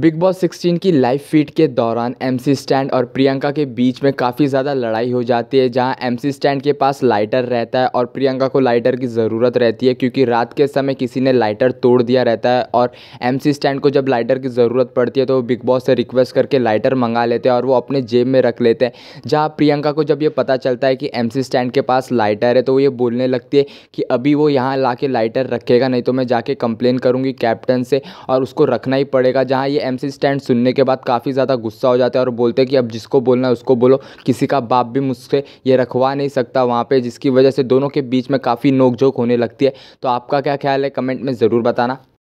big boss 16 की live feed के दौरान एमसी स्टैंड और प्रियंका के बीच में काफ़ी ज़्यादा लड़ाई हो जाती है जहां एमसी स्टैंड के पास लाइटर रहता है और प्रियंका को लाइटर की ज़रूरत रहती है क्योंकि रात के समय किसी ने लाइटर तोड़ दिया रहता है और एमसी स्टैंड को जब लाइटर की ज़रूरत पड़ती है तो वो बिग बॉस से रिक्वेस्ट करके लाइटर मंगा लेते हैं और वो अपने जेब में रख लेते हैं जहाँ प्रियंका को जब ये पता चलता है कि एम स्टैंड के पास लाइटर है तो वो ये बोलने लगती है कि अभी वो यहाँ ला लाइटर रखेगा नहीं तो मैं जाके कंप्लेन करूँगी कैप्टन से और उसको रखना ही पड़ेगा जहाँ ये एम स्टैंड सुनने के बाद काफ़ी ज़्यादा गुस्सा हो जाता है और बोलते हैं कि अब जिसको बोलना है उसको बोलो किसी का बाप भी मुझसे ये रखवा नहीं सकता वहाँ पर जिसकी वजह से दोनों के बीच में काफ़ी नोकझोंक होने लगती है तो आपका क्या ख्याल है कमेंट में ज़रूर बताना